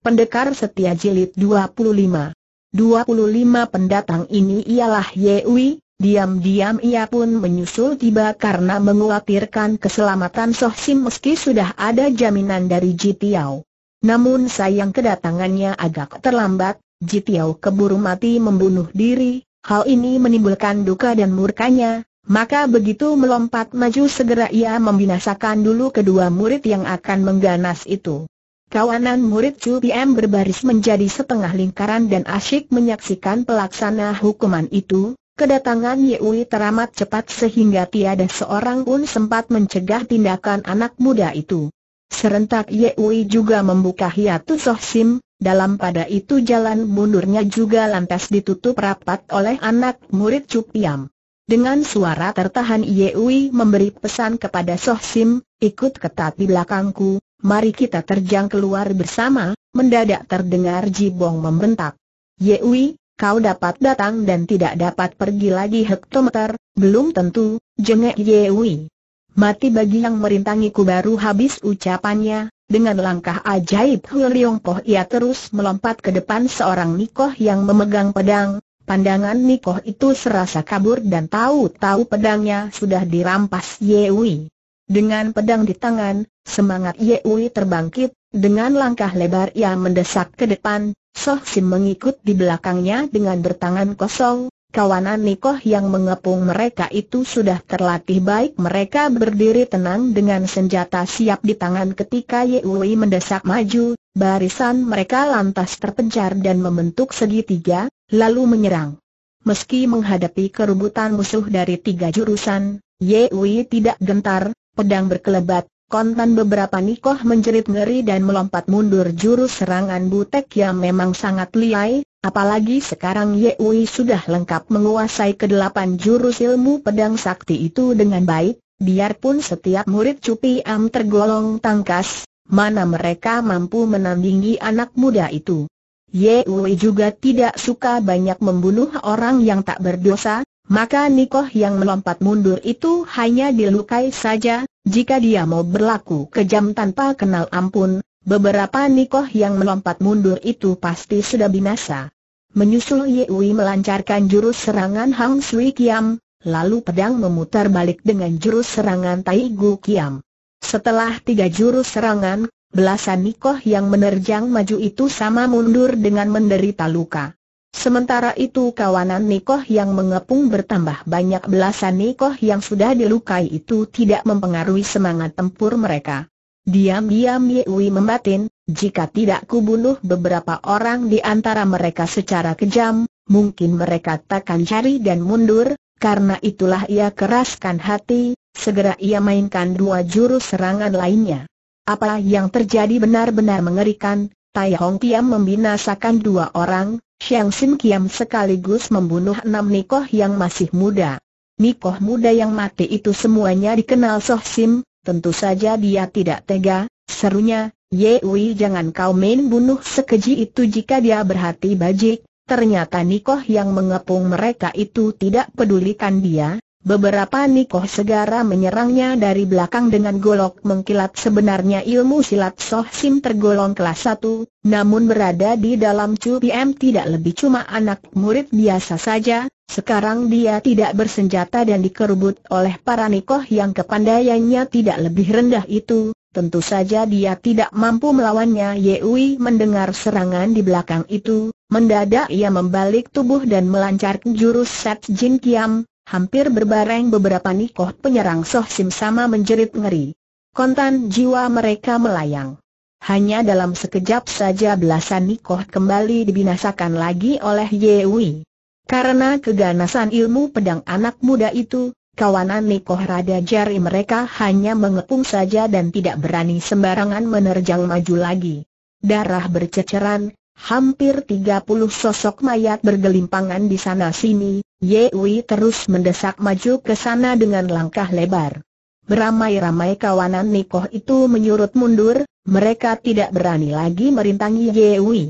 Pendekar Setia Jilid 25 25 pendatang ini ialah Yewi, diam-diam ia pun menyusul tiba karena menguatirkan keselamatan Soh Sim meski sudah ada jaminan dari Jitiao. Namun sayang kedatangannya agak terlambat, Jitiao keburu mati membunuh diri, hal ini menimbulkan duka dan murkanya, maka begitu melompat maju segera ia membinasakan dulu kedua murid yang akan mengganas itu. Kawanan murid Chu Piem berbaris menjadi setengah lingkaran dan asyik menyaksikan pelaksana hukuman itu. Kedatangan Yeui teramat cepat sehingga tiada seorang pun sempat mencegah tindakan anak muda itu. Serentak Yeui juga membuka hiatus Sohsim, dalam pada itu jalan mundurnya juga lantas ditutup rapat oleh anak murid Chu Dengan suara tertahan Yeui memberi pesan kepada Sohsim, ikut ketat di belakangku, mari kita terjang keluar bersama, mendadak terdengar Jibong membentak. Yewi, kau dapat datang dan tidak dapat pergi lagi hektometer, belum tentu, jengek Yewi. Mati bagi yang merintangiku baru habis ucapannya, dengan langkah ajaib Hui Leong ia terus melompat ke depan seorang Nikoh yang memegang pedang, pandangan Nikoh itu serasa kabur dan tahu-tahu pedangnya sudah dirampas Yewi. Dengan pedang di tangan, semangat Yeui terbangkit, dengan langkah lebar ia mendesak ke depan, Soh Sim mengikut di belakangnya dengan bertangan kosong, kawanan Nikoh yang mengepung mereka itu sudah terlatih baik mereka berdiri tenang dengan senjata siap di tangan ketika Yehui mendesak maju, barisan mereka lantas terpencar dan membentuk segitiga, lalu menyerang. Meski menghadapi kerubutan musuh dari tiga jurusan, Yehui tidak gentar, pedang berkelebat, kontan beberapa nikoh menjerit ngeri dan melompat mundur jurus serangan Butek yang memang sangat liai, apalagi sekarang Ye Wei sudah lengkap menguasai kedelapan jurus ilmu pedang sakti itu dengan baik, biarpun setiap murid Cupi Am tergolong tangkas, mana mereka mampu menandingi anak muda itu. Ye Wei juga tidak suka banyak membunuh orang yang tak berdosa, maka Nikoh yang melompat mundur itu hanya dilukai saja, jika dia mau berlaku kejam tanpa kenal ampun, beberapa Nikoh yang melompat mundur itu pasti sudah binasa. Menyusul Yewi melancarkan jurus serangan Hang Sui Kiam, lalu pedang memutar balik dengan jurus serangan Tai Gu Kiam. Setelah tiga jurus serangan, belasan Nikoh yang menerjang maju itu sama mundur dengan menderita luka. Sementara itu kawanan Nikoh yang mengepung bertambah banyak belasan Nikoh yang sudah dilukai itu tidak mempengaruhi semangat tempur mereka. Diam-diam Yewi membatin, jika tidak kubunuh beberapa orang di antara mereka secara kejam, mungkin mereka takkan cari dan mundur, karena itulah ia keraskan hati, segera ia mainkan dua jurus serangan lainnya. Apa yang terjadi benar-benar mengerikan, Tai Hong Kiam membinasakan dua orang, Xiang Sim Kiam sekaligus membunuh enam Nikoh yang masih muda. Nikoh muda yang mati itu semuanya dikenal Soh Sim, tentu saja dia tidak tega, serunya, Ye Wei jangan kau main bunuh sekeji itu jika dia berhati bajik, ternyata Nikoh yang mengepung mereka itu tidak pedulikan dia, Beberapa nikoh segera menyerangnya dari belakang dengan golok mengkilat sebenarnya ilmu silat Soh Sim tergolong kelas 1, namun berada di dalam Chu PM tidak lebih cuma anak murid biasa saja, sekarang dia tidak bersenjata dan dikerubut oleh para nikoh yang kepandaiannya tidak lebih rendah itu, tentu saja dia tidak mampu melawannya Yewi mendengar serangan di belakang itu, mendadak ia membalik tubuh dan melancarkan jurus Set Jin Kiam, hampir berbareng beberapa nikoh penyerang Soh Sim sama menjerit ngeri. Kontan jiwa mereka melayang. Hanya dalam sekejap saja belasan nikoh kembali dibinasakan lagi oleh Yewi. Karena keganasan ilmu pedang anak muda itu, kawanan nikoh rada jari mereka hanya mengepung saja dan tidak berani sembarangan menerjang maju lagi. Darah berceceran, Hampir 30 sosok mayat bergelimpangan di sana-sini, Ye Wei terus mendesak maju ke sana dengan langkah lebar. Beramai-ramai kawanan Nikoh itu menyurut mundur, mereka tidak berani lagi merintangi Ye Wei.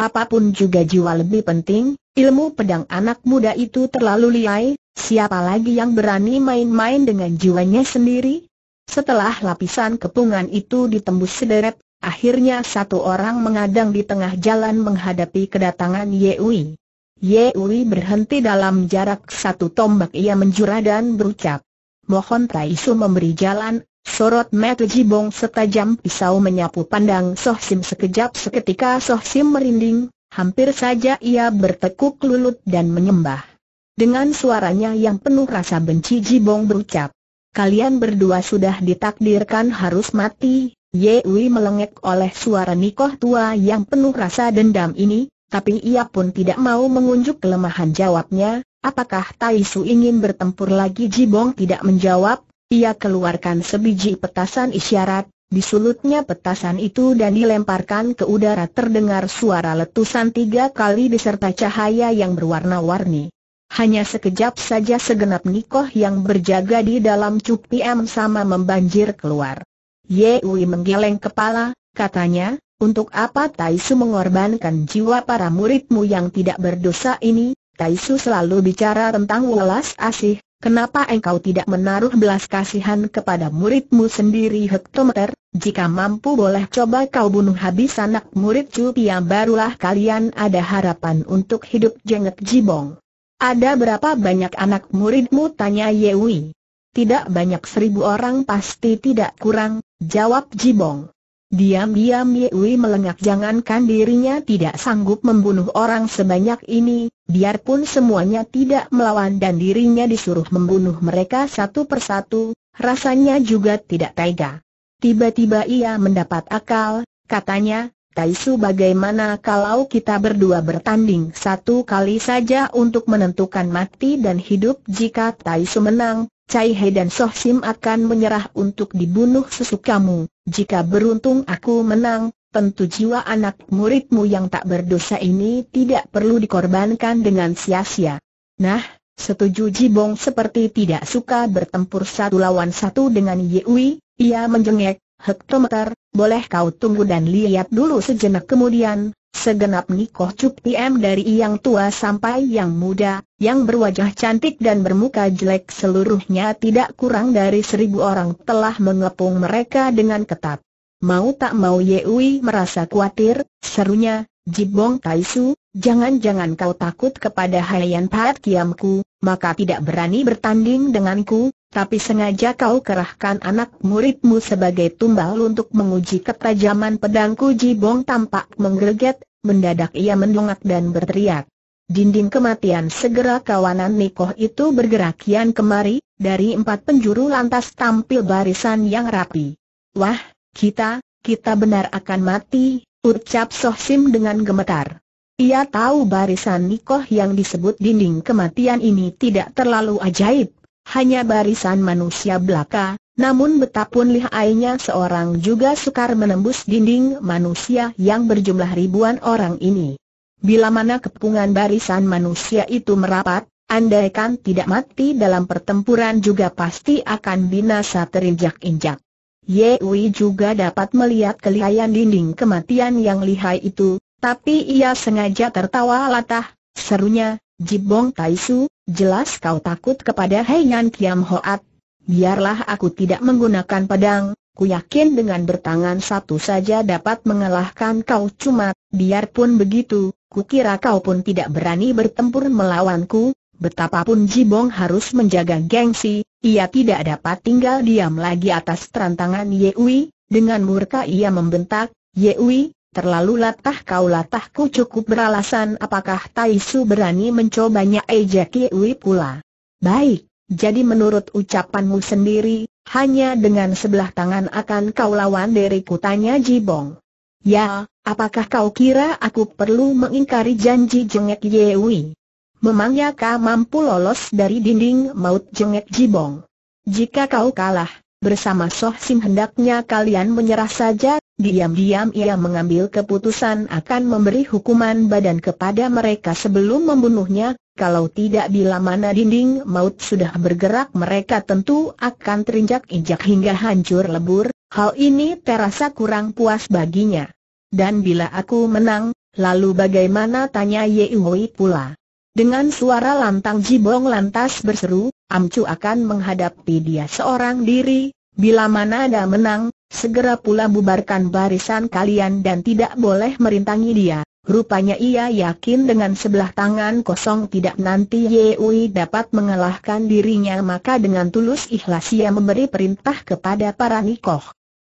Apapun juga jiwa lebih penting, ilmu pedang anak muda itu terlalu liai, siapa lagi yang berani main-main dengan jiwanya sendiri? Setelah lapisan kepungan itu ditembus sederet, Akhirnya satu orang mengadang di tengah jalan menghadapi kedatangan Yewi. Yewi berhenti dalam jarak satu tombak ia menjura dan berucap. Mohon Taisu memberi jalan, sorot metu Jibong setajam pisau menyapu pandang Soh Sim sekejap seketika Soh Sim merinding, hampir saja ia bertekuk lulut dan menyembah. Dengan suaranya yang penuh rasa benci Jibong berucap. Kalian berdua sudah ditakdirkan harus mati, Wei melengek oleh suara Nikoh tua yang penuh rasa dendam ini, tapi ia pun tidak mau mengunjuk kelemahan jawabnya, apakah Taisu ingin bertempur lagi Jibong tidak menjawab, ia keluarkan sebiji petasan isyarat, disulutnya petasan itu dan dilemparkan ke udara terdengar suara letusan tiga kali diserta cahaya yang berwarna-warni. Hanya sekejap saja segenap Nikoh yang berjaga di dalam cuk PM sama membanjir keluar. Yewi menggeleng kepala, katanya, untuk apa Taisu mengorbankan jiwa para muridmu yang tidak berdosa ini? Taisu selalu bicara tentang welas asih, kenapa engkau tidak menaruh belas kasihan kepada muridmu sendiri hektometer? Jika mampu boleh coba kau bunuh habis anak murid Cupia barulah kalian ada harapan untuk hidup jenget jibong. Ada berapa banyak anak muridmu tanya Yewi? Tidak banyak seribu orang pasti tidak kurang, jawab Jibong. Diam-diam Yewi melengak jangankan dirinya tidak sanggup membunuh orang sebanyak ini, biarpun semuanya tidak melawan dan dirinya disuruh membunuh mereka satu persatu, rasanya juga tidak tega. Tiba-tiba ia mendapat akal, katanya, Taisu bagaimana kalau kita berdua bertanding satu kali saja untuk menentukan mati dan hidup jika Taisu menang, Cai He dan Soh Sim akan menyerah untuk dibunuh sesukamu. Jika beruntung aku menang, tentu jiwa anak muridmu yang tak berdosa ini tidak perlu dikorbankan dengan sia-sia. Nah, setuju Jibong seperti tidak suka bertempur satu lawan satu dengan Yewi, ia menjengek, hektometer, boleh kau tunggu dan lihat dulu sejenak kemudian, segenap Nikoh Cuk PM dari yang tua sampai yang muda, yang berwajah cantik dan bermuka jelek seluruhnya tidak kurang dari seribu orang telah mengepung mereka dengan ketat. Mau tak mau Yewi merasa khawatir, serunya, Jibong Taisu, jangan-jangan kau takut kepada Hayan Pat Kiamku, maka tidak berani bertanding denganku, tapi sengaja kau kerahkan anak muridmu sebagai tumbal untuk menguji ketajaman pedangku Jibong tampak menggerget, mendadak ia mendongak dan berteriak. Dinding kematian segera kawanan Nikoh itu bergerak kian kemari, dari empat penjuru lantas tampil barisan yang rapi. Wah, kita, kita benar akan mati, ucap Soh Sim dengan gemetar. Ia tahu barisan Nikoh yang disebut dinding kematian ini tidak terlalu ajaib hanya barisan manusia belaka, namun betapun lihainya seorang juga sukar menembus dinding manusia yang berjumlah ribuan orang ini. Bila mana kepungan barisan manusia itu merapat, andaikan tidak mati dalam pertempuran juga pasti akan binasa terinjak-injak. Ye Wei juga dapat melihat kelihaian dinding kematian yang lihai itu, tapi ia sengaja tertawa latah, serunya, Jibong Taisu, jelas kau takut kepada Heian Kiam Hoat. Biarlah aku tidak menggunakan pedang, ku yakin dengan bertangan satu saja dapat mengalahkan kau cuma, biarpun begitu, ku kira kau pun tidak berani bertempur melawanku, Betapapun Jibong harus menjaga gengsi, ia tidak dapat tinggal diam lagi atas terantangan Yewi, dengan murka ia membentak, Yewi, Terlalu latah kau latahku cukup beralasan apakah Tai Su berani mencobanya ejeki eh, Ui pula. Baik, jadi menurut ucapanmu sendiri, hanya dengan sebelah tangan akan kau lawan diriku tanya Jibong. Ya, apakah kau kira aku perlu mengingkari janji jengek Yewi? Memangnya kau mampu lolos dari dinding maut jengek Jibong? Jika kau kalah, bersama Soh Sim hendaknya kalian menyerah saja, diam-diam ia mengambil keputusan akan memberi hukuman badan kepada mereka sebelum membunuhnya, kalau tidak bila mana dinding maut sudah bergerak mereka tentu akan terinjak-injak hingga hancur lebur, hal ini terasa kurang puas baginya. Dan bila aku menang, lalu bagaimana tanya Ye pula? Dengan suara lantang Jibong lantas berseru, Amcu akan menghadapi dia seorang diri, bila mana ada menang, segera pula bubarkan barisan kalian dan tidak boleh merintangi dia. Rupanya ia yakin dengan sebelah tangan kosong tidak nanti Wei dapat mengalahkan dirinya maka dengan tulus ikhlas ia memberi perintah kepada para nikoh.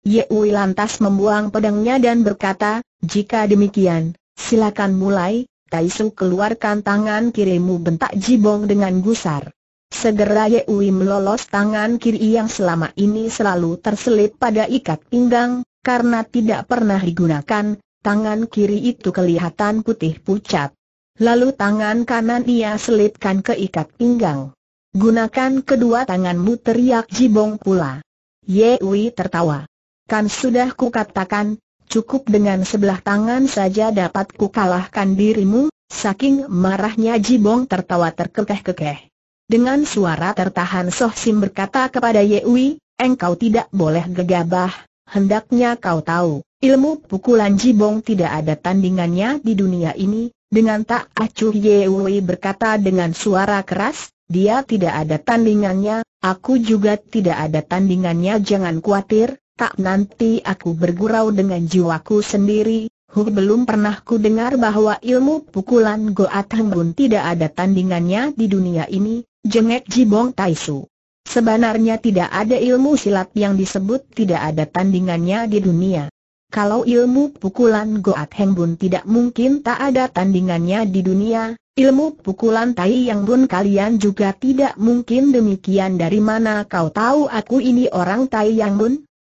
Wei lantas membuang pedangnya dan berkata, jika demikian, silakan mulai, Taisu keluarkan tangan kirimu bentak Jibong dengan gusar. Segera Ye Wei melolos tangan kiri yang selama ini selalu terselip pada ikat pinggang, karena tidak pernah digunakan, tangan kiri itu kelihatan putih pucat. Lalu tangan kanan ia selipkan ke ikat pinggang. Gunakan kedua tanganmu teriak Jibong pula. Ye Wei tertawa. Kan sudah ku katakan cukup dengan sebelah tangan saja dapat kukalahkan dirimu, saking marahnya Jibong tertawa terkekeh-kekeh. Dengan suara tertahan Soh Sim berkata kepada Ye Yewi, engkau tidak boleh gegabah, hendaknya kau tahu, ilmu pukulan Jibong tidak ada tandingannya di dunia ini, dengan tak acuh Ye Yewi berkata dengan suara keras, dia tidak ada tandingannya, aku juga tidak ada tandingannya jangan khawatir, tak nanti aku bergurau dengan jiwaku sendiri, Huh belum pernah ku dengar bahwa ilmu pukulan Goat Hengbun tidak ada tandingannya di dunia ini, jengek Jibong Taisu. Sebenarnya tidak ada ilmu silat yang disebut tidak ada tandingannya di dunia. Kalau ilmu pukulan Goat Hengbun tidak mungkin tak ada tandingannya di dunia, ilmu pukulan Tai Yang Bun kalian juga tidak mungkin demikian dari mana kau tahu aku ini orang Tai Yang Bun?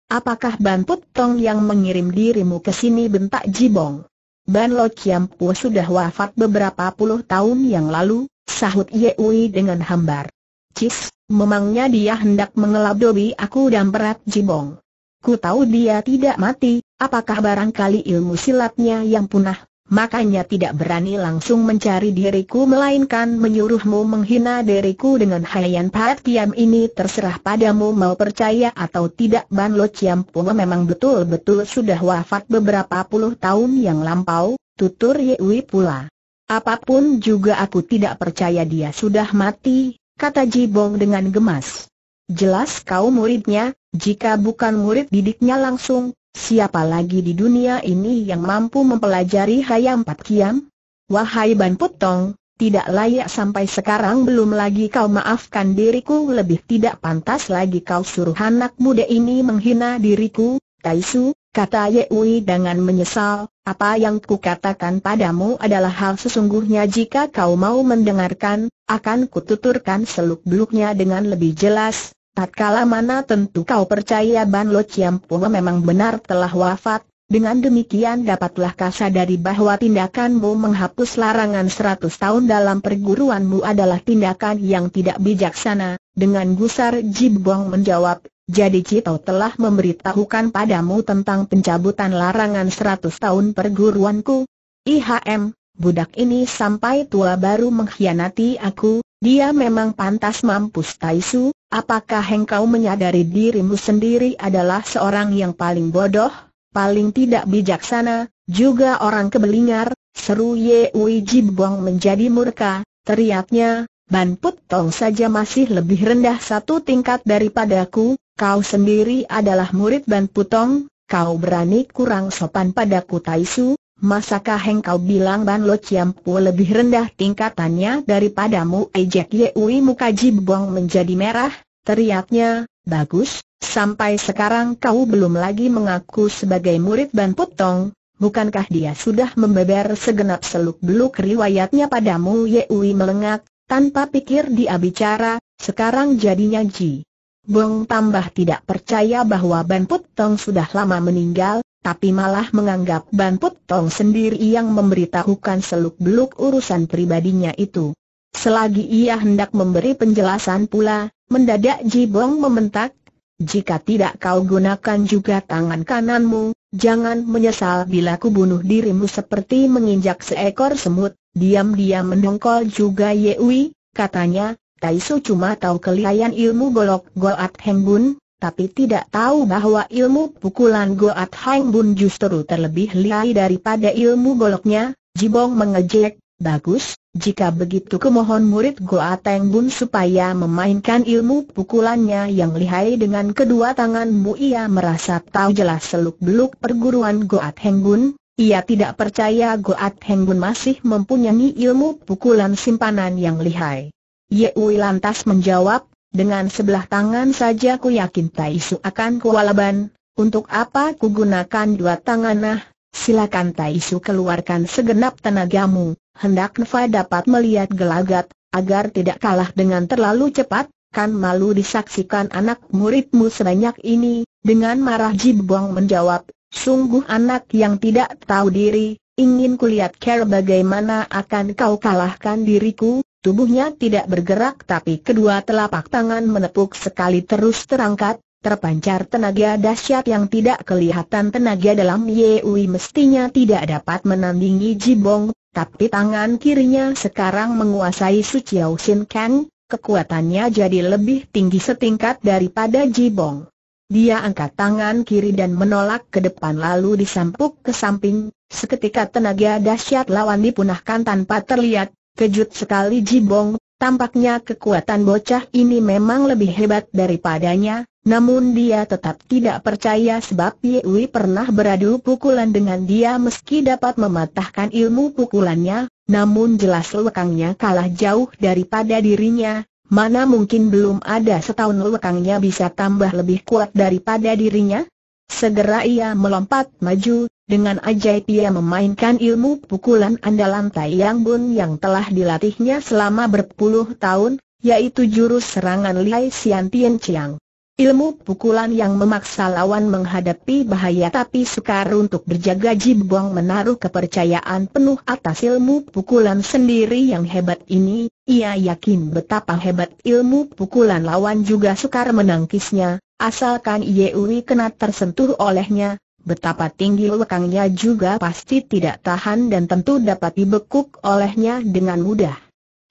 Apakah Ban Put Tong yang mengirim dirimu ke sini bentak Jibong? Ban Lo Chiam Pu sudah wafat beberapa puluh tahun yang lalu, sahut Ye Ui dengan hambar. Cis, memangnya dia hendak mengelabdobi aku dan berat Jibong. Ku tahu dia tidak mati, apakah barangkali ilmu silatnya yang punah, makanya tidak berani langsung mencari diriku melainkan menyuruhmu menghina diriku dengan yang parah. Kiam ini terserah padamu mau percaya atau tidak Ban Lo Chiam Pua memang betul-betul sudah wafat beberapa puluh tahun yang lampau, tutur Yewi pula. Apapun juga aku tidak percaya dia sudah mati, kata Jibong dengan gemas. Jelas kau muridnya, jika bukan murid didiknya langsung, Siapa lagi di dunia ini yang mampu mempelajari Hayam Empat Kiam? Wahai Ban Putong, tidak layak sampai sekarang belum lagi kau maafkan diriku lebih tidak pantas lagi kau suruh anak muda ini menghina diriku, Taisu, kata Yewi dengan menyesal, apa yang ku katakan padamu adalah hal sesungguhnya jika kau mau mendengarkan, akan kututurkan seluk-beluknya dengan lebih jelas, Tatkala mana tentu kau percaya Ban Lo Chiam Pua memang benar telah wafat, dengan demikian dapatlah kau sadari bahwa tindakanmu menghapus larangan 100 tahun dalam perguruanmu adalah tindakan yang tidak bijaksana, dengan gusar Jibong menjawab, jadi Cito telah memberitahukan padamu tentang pencabutan larangan 100 tahun perguruanku. IHM, budak ini sampai tua baru mengkhianati aku, dia memang pantas mampus Taisu, apakah engkau menyadari dirimu sendiri adalah seorang yang paling bodoh, paling tidak bijaksana, juga orang kebelingar, seru Ye Ui Buang menjadi murka, teriaknya, Ban Put Tong saja masih lebih rendah satu tingkat daripadaku, kau sendiri adalah murid Ban Putong, kau berani kurang sopan padaku Taisu, Masakah engkau bilang Ban Lo Ciampu lebih rendah tingkatannya daripadamu? Ejek Yewi muka buang menjadi merah, teriaknya, bagus, sampai sekarang kau belum lagi mengaku sebagai murid Ban Putong, bukankah dia sudah membeber segenap seluk-beluk riwayatnya padamu? Yewi melengak, tanpa pikir dia bicara, sekarang jadinya Ji. Bong tambah tidak percaya bahwa Ban Putong sudah lama meninggal, tapi malah menganggap Ban Put Tong sendiri yang memberitahukan seluk-beluk urusan pribadinya itu. Selagi ia hendak memberi penjelasan pula, mendadak Ji Jibong mementak. jika tidak kau gunakan juga tangan kananmu, jangan menyesal bila ku bunuh dirimu seperti menginjak seekor semut, diam-diam mendongkol juga Yewi, katanya, Taisu cuma tahu kelihayan ilmu golok Goat Hengbun, tapi tidak tahu bahwa ilmu pukulan Goat Hang Bun justru terlebih lihai daripada ilmu goloknya, Jibong mengejek, bagus, jika begitu kemohon murid Goat Hang Bun supaya memainkan ilmu pukulannya yang lihai dengan kedua tanganmu ia merasa tahu jelas seluk-beluk perguruan Goat Hang Bun, ia tidak percaya Goat Hang Bun masih mempunyai ilmu pukulan simpanan yang lihai. Yeu lantas menjawab, dengan sebelah tangan saja ku yakin Tai Su akan kualaban, untuk apa ku gunakan dua tangan nah, silakan Tai Su keluarkan segenap tenagamu, hendak Nefa dapat melihat gelagat, agar tidak kalah dengan terlalu cepat, kan malu disaksikan anak muridmu sebanyak ini, dengan marah Jibuang menjawab, sungguh anak yang tidak tahu diri, ingin kulihat care bagaimana akan kau kalahkan diriku, Tubuhnya tidak bergerak tapi kedua telapak tangan menepuk sekali terus terangkat, terpancar tenaga dahsyat yang tidak kelihatan tenaga dalam Yewi mestinya tidak dapat menandingi Jibong, tapi tangan kirinya sekarang menguasai Suciao Sin Kang, kekuatannya jadi lebih tinggi setingkat daripada Jibong. Dia angkat tangan kiri dan menolak ke depan lalu disampuk ke samping, seketika tenaga dahsyat lawan dipunahkan tanpa terlihat, Kejut sekali Jibong, tampaknya kekuatan bocah ini memang lebih hebat daripadanya, namun dia tetap tidak percaya sebab Yewi pernah beradu pukulan dengan dia meski dapat mematahkan ilmu pukulannya, namun jelas lekangnya kalah jauh daripada dirinya, mana mungkin belum ada setahun lekangnya bisa tambah lebih kuat daripada dirinya? Segera ia melompat maju, dengan ajaib ia memainkan ilmu pukulan andalan Tai Yang Bun yang telah dilatihnya selama berpuluh tahun, yaitu jurus serangan Lai Sian Tian Chiang. Ilmu pukulan yang memaksa lawan menghadapi bahaya tapi sukar untuk berjaga Jibong menaruh kepercayaan penuh atas ilmu pukulan sendiri yang hebat ini, ia yakin betapa hebat ilmu pukulan lawan juga sukar menangkisnya, Asalkan Yewi kena tersentuh olehnya, betapa tinggi lekangnya juga pasti tidak tahan dan tentu dapat dibekuk olehnya dengan mudah.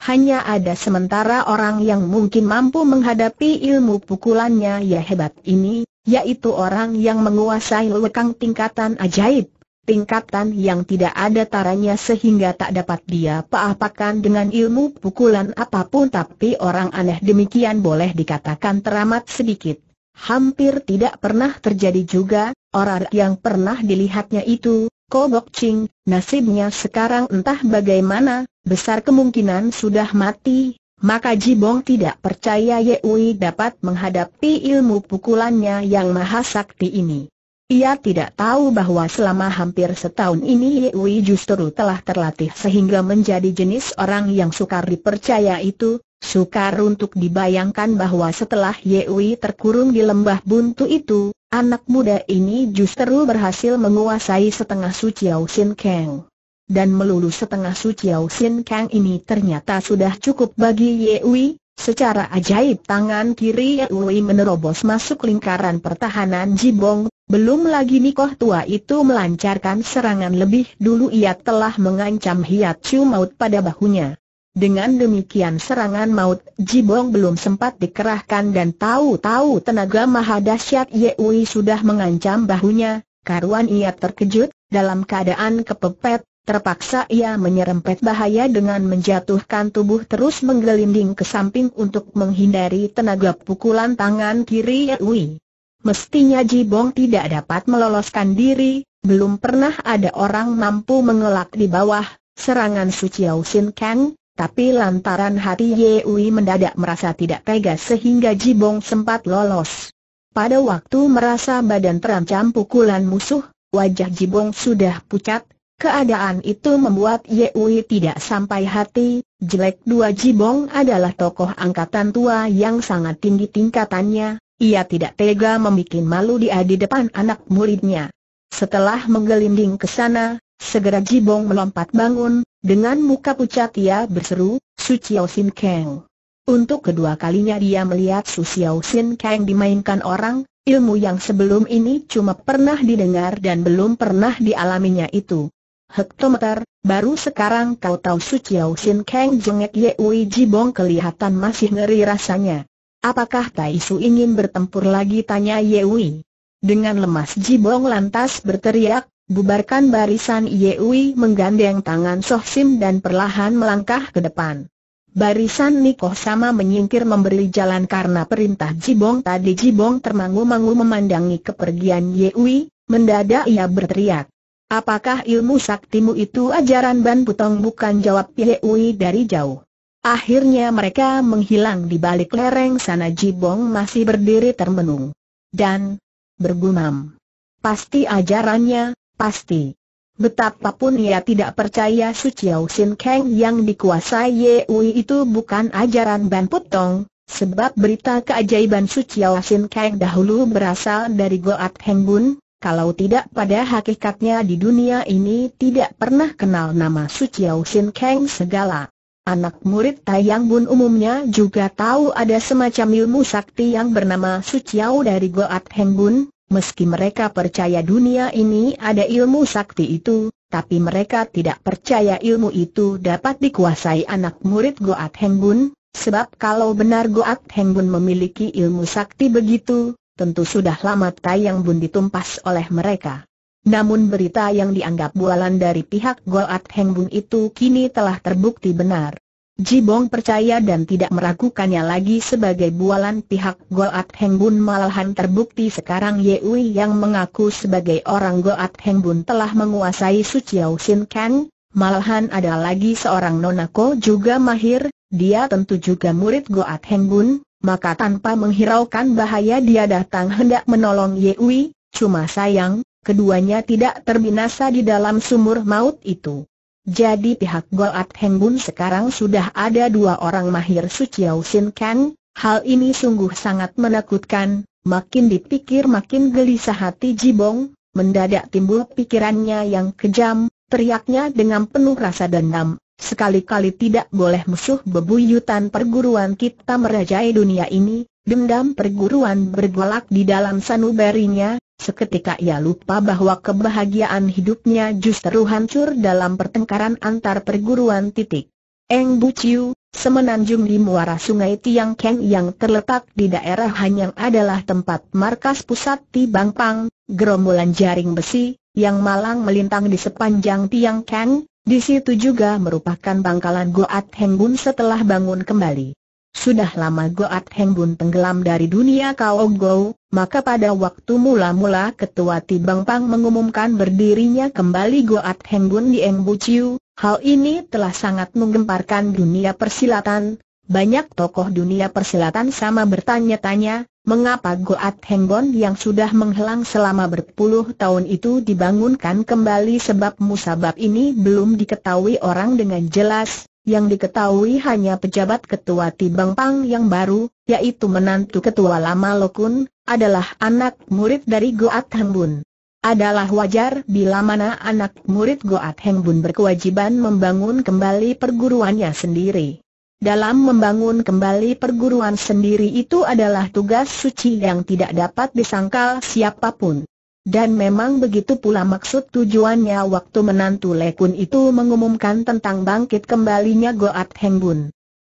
Hanya ada sementara orang yang mungkin mampu menghadapi ilmu pukulannya ya hebat ini, yaitu orang yang menguasai lekang tingkatan ajaib, tingkatan yang tidak ada taranya sehingga tak dapat dia paapakan dengan ilmu pukulan apapun tapi orang aneh demikian boleh dikatakan teramat sedikit hampir tidak pernah terjadi juga, orang yang pernah dilihatnya itu, Kobok Ching, nasibnya sekarang entah bagaimana, besar kemungkinan sudah mati, maka Jibong tidak percaya Ye Wei dapat menghadapi ilmu pukulannya yang maha sakti ini. Ia tidak tahu bahwa selama hampir setahun ini Ye Wei justru telah terlatih sehingga menjadi jenis orang yang sukar dipercaya itu, Sukar untuk dibayangkan bahwa setelah Yewi terkurung di lembah buntu itu, anak muda ini justru berhasil menguasai setengah Suciau Sin Kang. Dan melulu setengah Suciau Sin Kang ini ternyata sudah cukup bagi Yewi, Secara ajaib tangan kiri Yewi menerobos masuk lingkaran pertahanan Jibong, belum lagi Nikoh tua itu melancarkan serangan lebih dulu ia telah mengancam Hiat Chu maut pada bahunya. Dengan demikian serangan maut Jibong belum sempat dikerahkan dan tahu-tahu tenaga maha dahsyat Yewi sudah mengancam bahunya, karuan ia terkejut, dalam keadaan kepepet, terpaksa ia menyerempet bahaya dengan menjatuhkan tubuh terus menggelinding ke samping untuk menghindari tenaga pukulan tangan kiri Yewi. Mestinya Jibong tidak dapat meloloskan diri, belum pernah ada orang mampu mengelak di bawah, serangan suci Sin Kang, tapi lantaran hati Yeui mendadak merasa tidak tega sehingga Jibong sempat lolos. Pada waktu merasa badan terancam pukulan musuh, wajah Jibong sudah pucat, keadaan itu membuat Yeui tidak sampai hati, jelek dua Jibong adalah tokoh angkatan tua yang sangat tinggi tingkatannya, ia tidak tega membuat malu dia di depan anak muridnya. Setelah menggelinding ke sana, Segera Jibong melompat bangun, dengan muka pucat ia berseru, Su Chiao Sin Kang. Untuk kedua kalinya dia melihat Su Chiao Sin Kang dimainkan orang, ilmu yang sebelum ini cuma pernah didengar dan belum pernah dialaminya itu. Hektometer, baru sekarang kau tahu Su Chiao Sin Kang jengek Yeui Jibong kelihatan masih ngeri rasanya. Apakah Tai Su ingin bertempur lagi tanya Ye Wei. Dengan lemas Jibong lantas berteriak, Bubarkan barisan Yewi menggandeng tangan Soh Sim dan perlahan melangkah ke depan. Barisan Nikoh sama menyingkir memberi jalan karena perintah Jibong tadi Jibong termangu-mangu memandangi kepergian Yewi, mendadak ia berteriak. Apakah ilmu saktimu itu ajaran Ban Putong bukan jawab Yewi dari jauh. Akhirnya mereka menghilang di balik lereng sana Jibong masih berdiri termenung. Dan bergumam. Pasti ajarannya, Pasti. Betapapun ia tidak percaya Su Chiao Sin Kang yang dikuasai Ye Wei itu bukan ajaran Ban Putong, sebab berita keajaiban Su Chiao Sin Kang dahulu berasal dari Goat Heng Bun, kalau tidak pada hakikatnya di dunia ini tidak pernah kenal nama Su Chiao Sin Kang segala. Anak murid Tayang Bun umumnya juga tahu ada semacam ilmu sakti yang bernama Su Chiao dari Goat Heng Bun, Meski mereka percaya dunia ini ada ilmu sakti itu, tapi mereka tidak percaya ilmu itu dapat dikuasai anak murid Goat Hengbun, sebab kalau benar Goat Hengbun memiliki ilmu sakti begitu, tentu sudah lama Tayang Bun ditumpas oleh mereka. Namun berita yang dianggap bualan dari pihak Goat Hengbun itu kini telah terbukti benar. Jibong percaya dan tidak meragukannya lagi sebagai bualan pihak Goat Heng Bun malahan terbukti sekarang Yewi yang mengaku sebagai orang Goat Heng Bun telah menguasai Suciao Sin Kang, malahan ada lagi seorang nonako juga mahir, dia tentu juga murid Goat Heng Bun, maka tanpa menghiraukan bahaya dia datang hendak menolong Yewi, cuma sayang, keduanya tidak terbinasa di dalam sumur maut itu. Jadi pihak Goat Hengbun sekarang sudah ada dua orang mahir Suciao Sin Kan, hal ini sungguh sangat menakutkan, makin dipikir makin gelisah hati Jibong, mendadak timbul pikirannya yang kejam, teriaknya dengan penuh rasa dendam, sekali-kali tidak boleh musuh bebuyutan perguruan kita merajai dunia ini, dendam perguruan bergolak di dalam sanubarinya, Seketika ia lupa bahwa kebahagiaan hidupnya justru hancur dalam pertengkaran antar perguruan titik. Eng Buciu, semenanjung di muara sungai Tiang Keng yang terletak di daerah Hanyang adalah tempat markas pusat Ti Bang Pang, gerombolan jaring besi, yang malang melintang di sepanjang Tiang Keng, di situ juga merupakan bangkalan Goat heng bun setelah bangun kembali. Sudah lama Goat Heng Bun tenggelam dari dunia Kao Go, maka pada waktu mula-mula Ketua Tibang Pang mengumumkan berdirinya kembali Goat Heng Bun di Eng Buciu, hal ini telah sangat menggemparkan dunia persilatan, banyak tokoh dunia persilatan sama bertanya-tanya, mengapa Goat henggun yang sudah menghilang selama berpuluh tahun itu dibangunkan kembali sebab musabab ini belum diketahui orang dengan jelas, yang diketahui hanya pejabat ketua Tibang Pang yang baru, yaitu menantu ketua lama Lokun, adalah anak murid dari Goat Hembun. Adalah wajar bila mana anak murid Goat Hembun berkewajiban membangun kembali perguruannya sendiri. Dalam membangun kembali perguruan sendiri itu adalah tugas suci yang tidak dapat disangkal siapapun. Dan memang begitu pula maksud tujuannya waktu menantu Lekun itu mengumumkan tentang bangkit kembalinya Goat Heng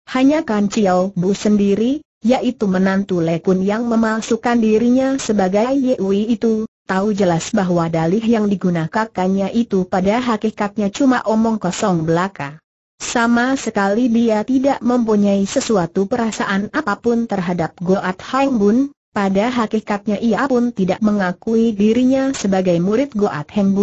Hanya Kan Chiao Bu sendiri, yaitu menantu Lekun yang memalsukan dirinya sebagai Yewi itu, tahu jelas bahwa dalih yang digunakannya itu pada hakikatnya cuma omong kosong belaka. Sama sekali dia tidak mempunyai sesuatu perasaan apapun terhadap Goat Heng pada hakikatnya ia pun tidak mengakui dirinya sebagai murid Goat Heng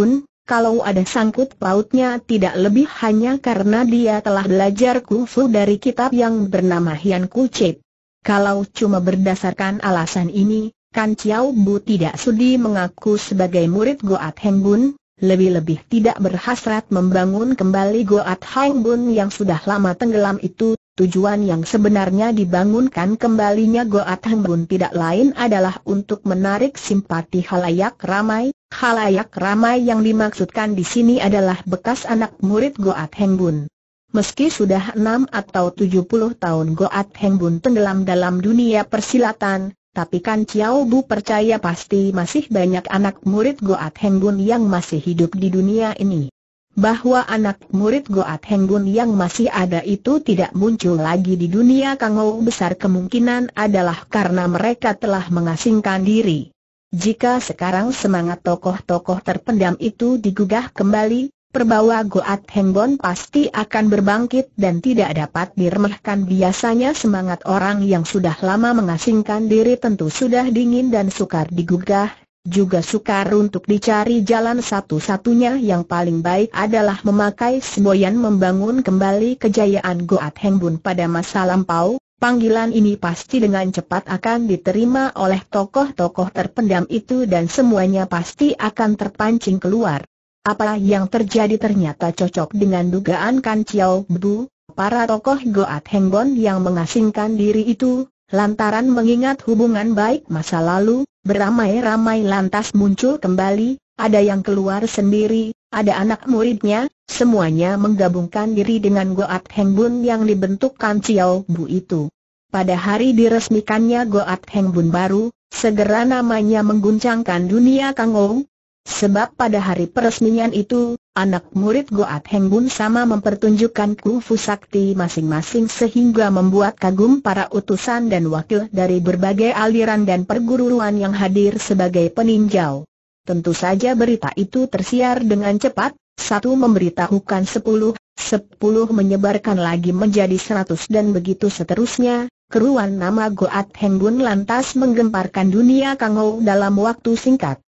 kalau ada sangkut pautnya tidak lebih hanya karena dia telah belajar kungfu dari kitab yang bernama Hian Kucip. Kalau cuma berdasarkan alasan ini, Kan Chiao Bu tidak sudi mengaku sebagai murid Goat Heng lebih-lebih tidak berhasrat membangun kembali Goat Heng yang sudah lama tenggelam itu, Tujuan yang sebenarnya dibangunkan kembalinya Goat Bun tidak lain adalah untuk menarik simpati halayak ramai. Halayak ramai yang dimaksudkan di sini adalah bekas anak murid Goat Bun. Meski sudah 6 atau 70 tahun Goat Bun tenggelam dalam dunia persilatan, tapi kan Chiao Bu percaya pasti masih banyak anak murid Goat Bun yang masih hidup di dunia ini bahwa anak murid Goat Henggun yang masih ada itu tidak muncul lagi di dunia Kangou besar kemungkinan adalah karena mereka telah mengasingkan diri. Jika sekarang semangat tokoh-tokoh terpendam itu digugah kembali, perbawa Goat Henggon pasti akan berbangkit dan tidak dapat diremehkan biasanya semangat orang yang sudah lama mengasingkan diri tentu sudah dingin dan sukar digugah, juga sukar untuk dicari jalan satu-satunya yang paling baik adalah memakai semboyan membangun kembali kejayaan Goat Heng Bun pada masa lampau, Panggilan ini pasti dengan cepat akan diterima oleh tokoh-tokoh terpendam itu dan semuanya pasti akan terpancing keluar. Apa yang terjadi ternyata cocok dengan dugaan Kan Chiao Bu, para tokoh Goat Hengbun yang mengasingkan diri itu, Lantaran mengingat hubungan baik masa lalu, beramai-ramai lantas muncul kembali, ada yang keluar sendiri, ada anak muridnya, semuanya menggabungkan diri dengan Goat hengbun yang dibentukkan Ciao Bu itu. Pada hari diresmikannya Goat hengbun baru, segera namanya mengguncangkan dunia Kangou, Sebab pada hari peresmian itu, anak murid Goat Heng Bun sama mempertunjukkan kungfu sakti masing-masing sehingga membuat kagum para utusan dan wakil dari berbagai aliran dan perguruan yang hadir sebagai peninjau. Tentu saja berita itu tersiar dengan cepat, satu memberitahukan sepuluh, sepuluh menyebarkan lagi menjadi seratus dan begitu seterusnya, keruan nama Goat Heng Bun lantas menggemparkan dunia Kangou dalam waktu singkat.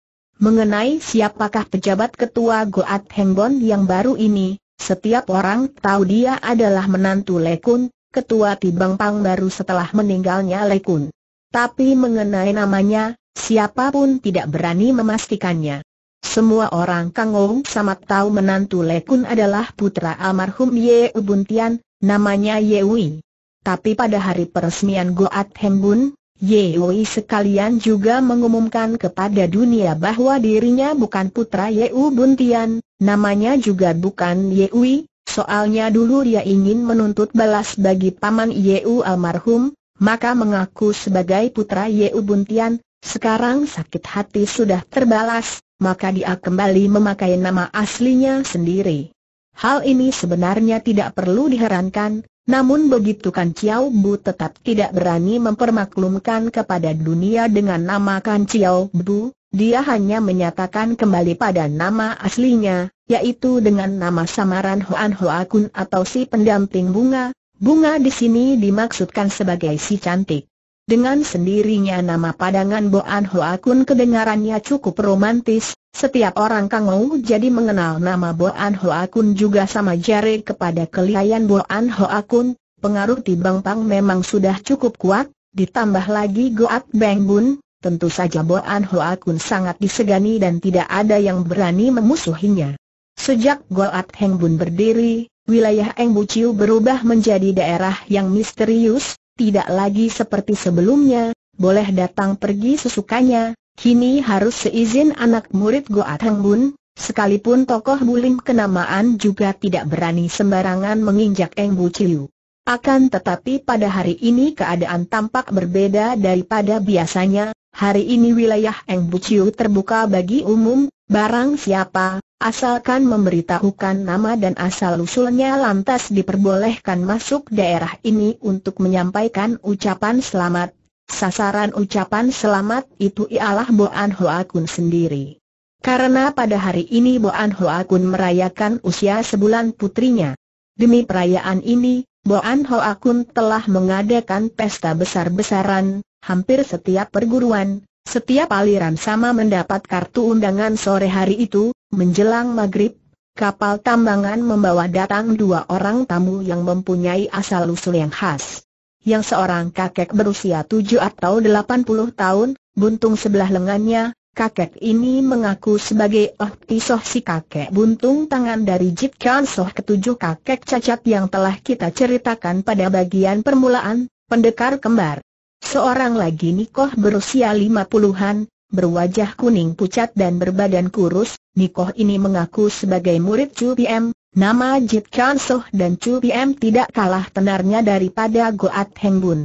Mengenai siapakah pejabat ketua Goat Hengbon yang baru ini, setiap orang tahu dia adalah menantu Lekun, ketua Tibang Pang baru setelah meninggalnya Lekun. Tapi mengenai namanya, siapapun tidak berani memastikannya. Semua orang Kangong sama tahu menantu Lekun adalah putra almarhum Ye Ubuntian, namanya Ye Wei. Tapi pada hari peresmian Goat Hengbon. Yeoi sekalian juga mengumumkan kepada dunia bahwa dirinya bukan putra Yeu Buntian, namanya juga bukan Yeui, soalnya dulu dia ingin menuntut balas bagi paman Yeu almarhum, maka mengaku sebagai putra Yeu Buntian, sekarang sakit hati sudah terbalas, maka dia kembali memakai nama aslinya sendiri. Hal ini sebenarnya tidak perlu diherankan, namun begitu Kan Chiao Bu tetap tidak berani mempermaklumkan kepada dunia dengan nama Kan Chiao Bu, dia hanya menyatakan kembali pada nama aslinya, yaitu dengan nama samaran Huan Hoa Kun atau si pendamping bunga. Bunga di sini dimaksudkan sebagai si cantik. Dengan sendirinya nama padangan Boan Hoa Kun kedengarannya cukup romantis, setiap orang kangou jadi mengenal nama Boan Hoa Kun juga sama jari kepada kelihayan Boan Hoa Kun, pengaruh Bang Pang memang sudah cukup kuat, ditambah lagi Goat Beng Bun, tentu saja Boan Hoa Kun sangat disegani dan tidak ada yang berani memusuhinya. Sejak Goat Heng Bun berdiri, wilayah Eng Buciu berubah menjadi daerah yang misterius, tidak lagi seperti sebelumnya, boleh datang pergi sesukanya, kini harus seizin anak murid Goa Teng Bun, sekalipun tokoh bulim kenamaan juga tidak berani sembarangan menginjak Eng Bu Chiu. Akan tetapi pada hari ini keadaan tampak berbeda daripada biasanya, hari ini wilayah Eng Bu Chiu terbuka bagi umum, barang siapa Asalkan memberitahukan nama dan asal-usulnya lantas diperbolehkan masuk daerah ini untuk menyampaikan ucapan selamat. Sasaran ucapan selamat itu ialah Boan Hoa Kun sendiri. Karena pada hari ini Boan Hoa Kun merayakan usia sebulan putrinya. Demi perayaan ini, Boan Hoa Kun telah mengadakan pesta besar-besaran, hampir setiap perguruan, setiap aliran sama mendapat kartu undangan sore hari itu, Menjelang maghrib, kapal tambangan membawa datang dua orang tamu yang mempunyai asal-usul yang khas. Yang seorang kakek berusia tujuh atau delapan puluh tahun, buntung sebelah lengannya, kakek ini mengaku sebagai Oh Tisoh si kakek buntung tangan dari Jip Chan Soh ketujuh kakek cacat yang telah kita ceritakan pada bagian permulaan, pendekar kembar. Seorang lagi Nikoh berusia lima puluhan, berwajah kuning pucat dan berbadan kurus, Nikoh ini mengaku sebagai murid Chu Piem, nama Jit Chan Soh dan Chu Piem tidak kalah tenarnya daripada Goat Heng Bun.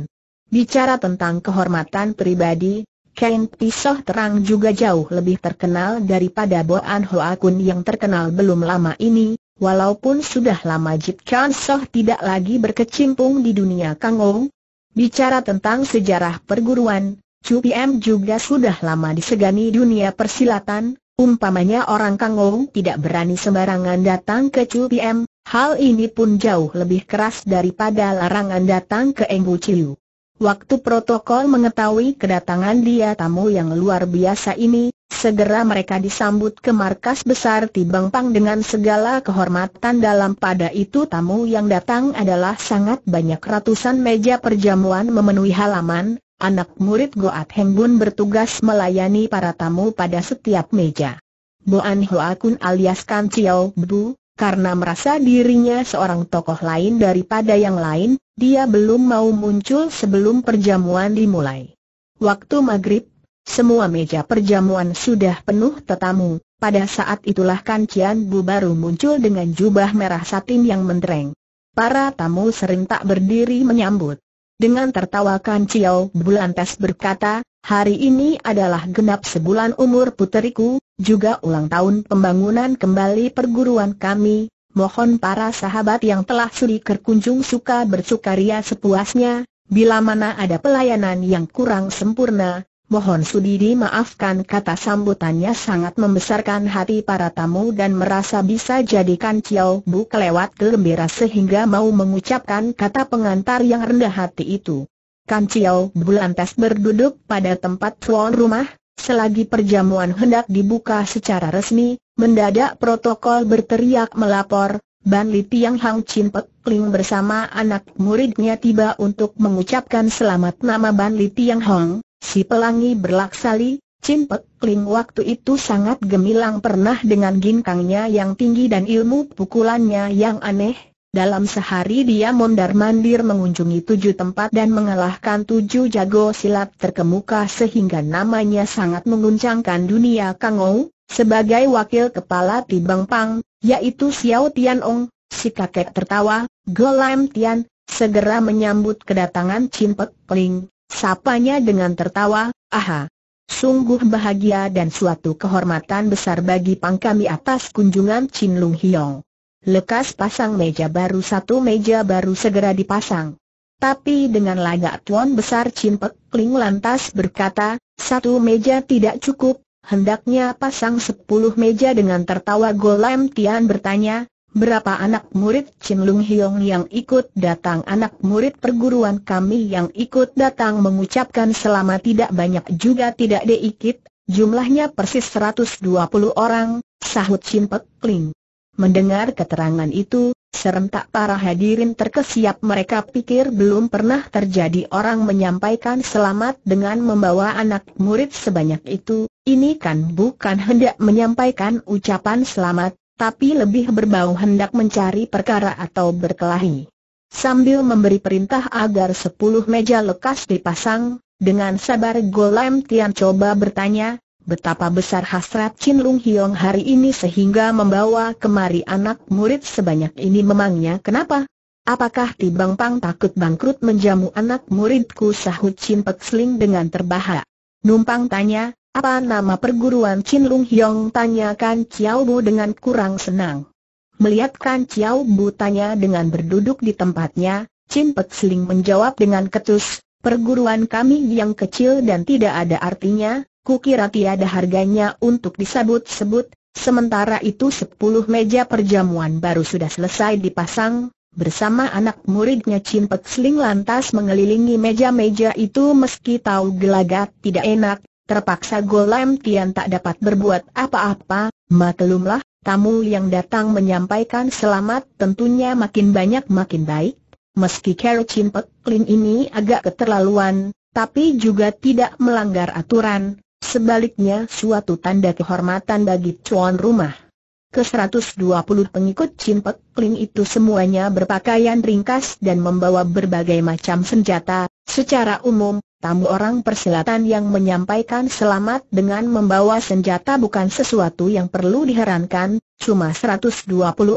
Bicara tentang kehormatan pribadi, Ken Pisoh Terang juga jauh lebih terkenal daripada Boan Hoa Kun yang terkenal belum lama ini, walaupun sudah lama Jit Chan Soh tidak lagi berkecimpung di dunia Ong. Bicara tentang sejarah perguruan, Chu Piem juga sudah lama disegani dunia persilatan, Umpamanya orang Kangou tidak berani sembarangan datang ke Chu Piem, hal ini pun jauh lebih keras daripada larangan datang ke Enggu Chiu. Waktu protokol mengetahui kedatangan dia tamu yang luar biasa ini, segera mereka disambut ke markas besar Pang dengan segala kehormatan dalam pada itu tamu yang datang adalah sangat banyak ratusan meja perjamuan memenuhi halaman, Anak murid Goat Hembun bertugas melayani para tamu pada setiap meja. Boan Hoa Kun alias Kan Chiao Bu, karena merasa dirinya seorang tokoh lain daripada yang lain, dia belum mau muncul sebelum perjamuan dimulai. Waktu maghrib, semua meja perjamuan sudah penuh tetamu, pada saat itulah Kan Chiao Bu baru muncul dengan jubah merah satin yang mentereng. Para tamu sering tak berdiri menyambut. Dengan tertawa Kan Chiao Bulantes berkata, hari ini adalah genap sebulan umur puteriku, juga ulang tahun pembangunan kembali perguruan kami, mohon para sahabat yang telah sudi kerkunjung suka bersukaria sepuasnya, bila mana ada pelayanan yang kurang sempurna, Mohon sudi dimaafkan kata sambutannya sangat membesarkan hati para tamu dan merasa bisa jadikan ciao Bu kelewat gembira sehingga mau mengucapkan kata pengantar yang rendah hati itu. Kan Chiao Bu lantas berduduk pada tempat tuan rumah, selagi perjamuan hendak dibuka secara resmi, mendadak protokol berteriak melapor, Ban Li Tiang Hang Chin Pek bersama anak muridnya tiba untuk mengucapkan selamat nama Ban Li Tiang Hong. Si pelangi berlaksali, Chin Pek waktu itu sangat gemilang pernah dengan ginkangnya yang tinggi dan ilmu pukulannya yang aneh, dalam sehari dia mondar-mandir mengunjungi tujuh tempat dan mengalahkan tujuh jago silat terkemuka sehingga namanya sangat menguncangkan dunia Kangou, sebagai wakil kepala Tibang Pang, yaitu Xiao Tianong, si kakek tertawa, Golem Tian, segera menyambut kedatangan Chin Pek Ling. Sapanya dengan tertawa, aha. Sungguh bahagia dan suatu kehormatan besar bagi pang kami atas kunjungan Chin Lung Hiong. Lekas pasang meja baru satu meja baru segera dipasang. Tapi dengan lagak tuan besar Chin Pek Ling lantas berkata, satu meja tidak cukup, hendaknya pasang sepuluh meja dengan tertawa Golem Tian bertanya, berapa anak murid Chin Lung Hiong yang ikut datang anak murid perguruan kami yang ikut datang mengucapkan selamat tidak banyak juga tidak deikit, jumlahnya persis 120 orang, sahut Chin Pek Ling. Mendengar keterangan itu, serentak para hadirin terkesiap mereka pikir belum pernah terjadi orang menyampaikan selamat dengan membawa anak murid sebanyak itu, ini kan bukan hendak menyampaikan ucapan selamat, tapi lebih berbau hendak mencari perkara atau berkelahi. Sambil memberi perintah agar sepuluh meja lekas dipasang, dengan sabar Golem Tian coba bertanya, betapa besar hasrat Chin Lung Hiong hari ini sehingga membawa kemari anak murid sebanyak ini memangnya kenapa? Apakah Tibang Pang takut bangkrut menjamu anak muridku sahut Chin Pek Sling dengan terbahak? Numpang tanya, apa nama perguruan Chin Lung Hyong? Tanyakan Chiao Bu dengan kurang senang. Melihat Kan Chiao Bu tanya dengan berduduk di tempatnya, Chin Pek Seling menjawab dengan ketus, perguruan kami yang kecil dan tidak ada artinya, ku kira tiada harganya untuk disebut-sebut, sementara itu sepuluh meja perjamuan baru sudah selesai dipasang, bersama anak muridnya Chin Pek Sling lantas mengelilingi meja-meja itu meski tahu gelagat tidak enak, Terpaksa Golem Tian tak dapat berbuat apa-apa, maklumlah, tamu yang datang menyampaikan selamat tentunya makin banyak makin baik. Meski Carol Pek Lin ini agak keterlaluan, tapi juga tidak melanggar aturan, sebaliknya suatu tanda kehormatan bagi tuan rumah. Ke-120 pengikut Pek Lin itu semuanya berpakaian ringkas dan membawa berbagai macam senjata, secara umum tamu orang persilatan yang menyampaikan selamat dengan membawa senjata bukan sesuatu yang perlu diherankan, cuma 120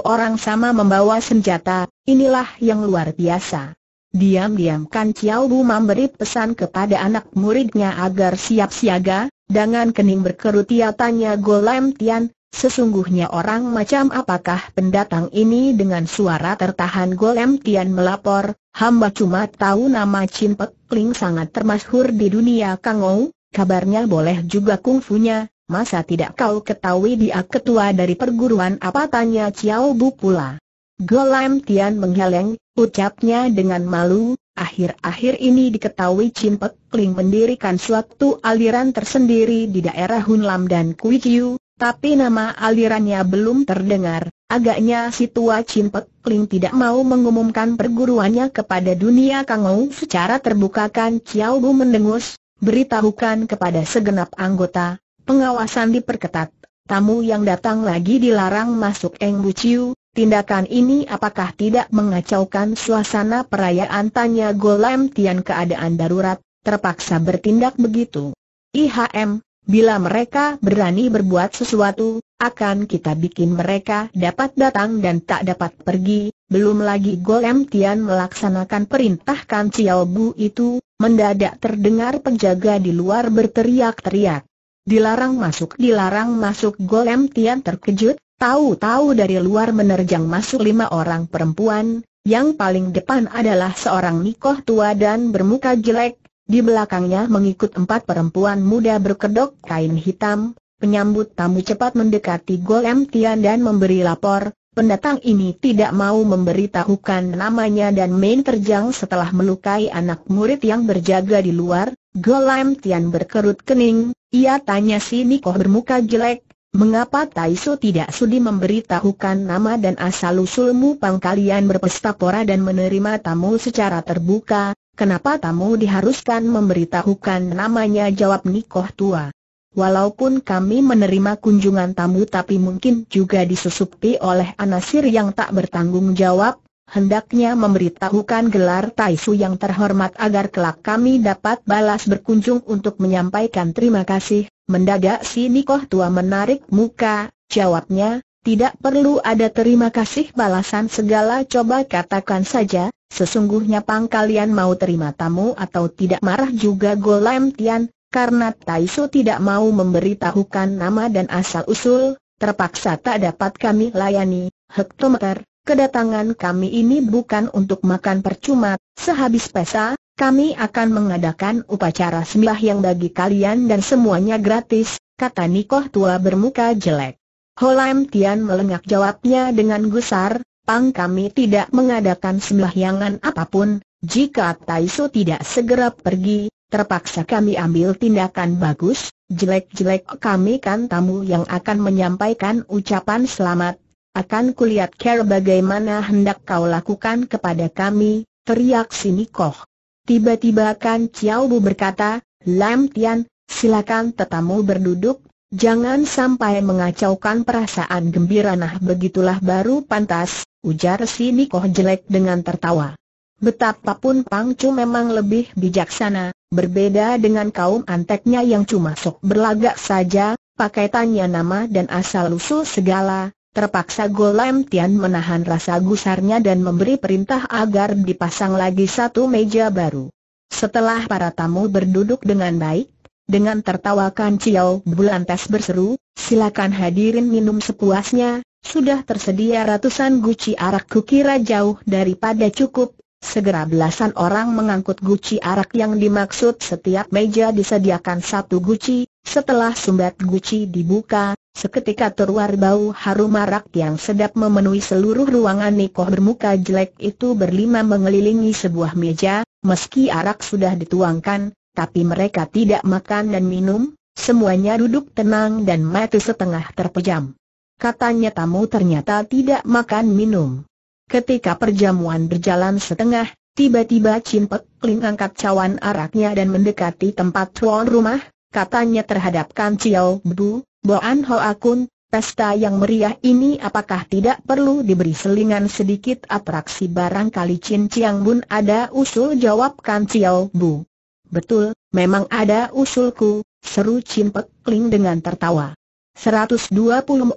orang sama membawa senjata, inilah yang luar biasa. Diam-diam Kan Chiao Bu memberi pesan kepada anak muridnya agar siap siaga, dengan kening berkerut ia tanya Golem Tian, Sesungguhnya orang macam apakah pendatang ini dengan suara tertahan Golem Tian melapor, hamba cuma tahu nama Chin Pek, Kling sangat termasyhur di dunia Kangou, kabarnya boleh juga kungfunya, masa tidak kau ketahui dia ketua dari perguruan apa tanya Chiao Bu pula. Golem Tian menggeleng, ucapnya dengan malu, akhir-akhir ini diketahui Chin Pek Kling mendirikan suatu aliran tersendiri di daerah Hunlam dan Kuikiu, tapi nama alirannya belum terdengar, agaknya si tua Chin Pek Pling tidak mau mengumumkan perguruannya kepada dunia Kangou secara terbuka kan Chiao Bu mendengus, beritahukan kepada segenap anggota, pengawasan diperketat, tamu yang datang lagi dilarang masuk Eng Bu Chiu, tindakan ini apakah tidak mengacaukan suasana perayaan tanya Golem Tian keadaan darurat, terpaksa bertindak begitu. IHM, Bila mereka berani berbuat sesuatu, akan kita bikin mereka dapat datang dan tak dapat pergi. Belum lagi Golem Tian melaksanakan perintah Kan Chiao Bu itu, mendadak terdengar penjaga di luar berteriak-teriak. Dilarang masuk, dilarang masuk Golem Tian terkejut, tahu-tahu dari luar menerjang masuk lima orang perempuan, yang paling depan adalah seorang nikoh tua dan bermuka jelek, di belakangnya mengikut empat perempuan muda berkedok kain hitam, penyambut tamu cepat mendekati Golem Tian dan memberi lapor, pendatang ini tidak mau memberitahukan namanya dan main terjang setelah melukai anak murid yang berjaga di luar, Golem Tian berkerut kening, ia tanya si Niko bermuka jelek, mengapa Taisu tidak sudi memberitahukan nama dan asal-usulmu Pangkalian kalian berpesta pora dan menerima tamu secara terbuka, Kenapa tamu diharuskan memberitahukan namanya jawab Nikoh tua. Walaupun kami menerima kunjungan tamu tapi mungkin juga disusupi oleh anasir yang tak bertanggung jawab, hendaknya memberitahukan gelar Taisu yang terhormat agar kelak kami dapat balas berkunjung untuk menyampaikan terima kasih. Mendadak si Nikoh tua menarik muka, jawabnya, tidak perlu ada terima kasih balasan segala coba katakan saja, sesungguhnya pang kalian mau terima tamu atau tidak marah juga Golem Tian, karena Taisu tidak mau memberitahukan nama dan asal-usul, terpaksa tak dapat kami layani, hektometer, kedatangan kami ini bukan untuk makan percuma, sehabis pesa, kami akan mengadakan upacara sembah yang bagi kalian dan semuanya gratis, kata Nikoh tua bermuka jelek. Holam Tian melengak jawabnya dengan gusar, Pang kami tidak mengadakan sembahyangan apapun, jika Su tidak segera pergi, terpaksa kami ambil tindakan bagus, jelek-jelek kami kan tamu yang akan menyampaikan ucapan selamat. Akan kulihat care bagaimana hendak kau lakukan kepada kami, teriak Sinikoh. Tiba-tiba kan Chiao Bu berkata, Lam Tian, silakan tetamu berduduk, Jangan sampai mengacaukan perasaan gembira nah begitulah baru pantas, ujar si Nikoh jelek dengan tertawa. Betapapun Pang Chu memang lebih bijaksana, berbeda dengan kaum anteknya yang cuma sok berlagak saja, pakai tanya nama dan asal lusuh segala, Terpaksa Golem Tian menahan rasa gusarnya dan memberi perintah agar dipasang lagi satu meja baru. Setelah para tamu berduduk dengan baik, dengan tertawa ciao, Bulan Tes berseru, silakan hadirin minum sepuasnya, sudah tersedia ratusan guci arak kukira jauh daripada cukup. Segera belasan orang mengangkut guci arak yang dimaksud setiap meja disediakan satu guci, setelah sumbat guci dibuka, seketika terluar bau harum arak yang sedap memenuhi seluruh ruangan Niko bermuka jelek itu berlima mengelilingi sebuah meja, meski arak sudah dituangkan, tapi mereka tidak makan dan minum, semuanya duduk tenang dan mati setengah terpejam. Katanya tamu ternyata tidak makan minum. Ketika perjamuan berjalan setengah, tiba-tiba Chin Pek Ling angkat cawan araknya dan mendekati tempat tuan rumah, katanya terhadap Kan Chiao Bu, Boan Ho Akun, Pesta yang meriah ini apakah tidak perlu diberi selingan sedikit atraksi barangkali Chin Chiang Bun ada usul jawab Kan Chiao Bu. Betul, memang ada usulku, seru Cimpek Kling dengan tertawa. 120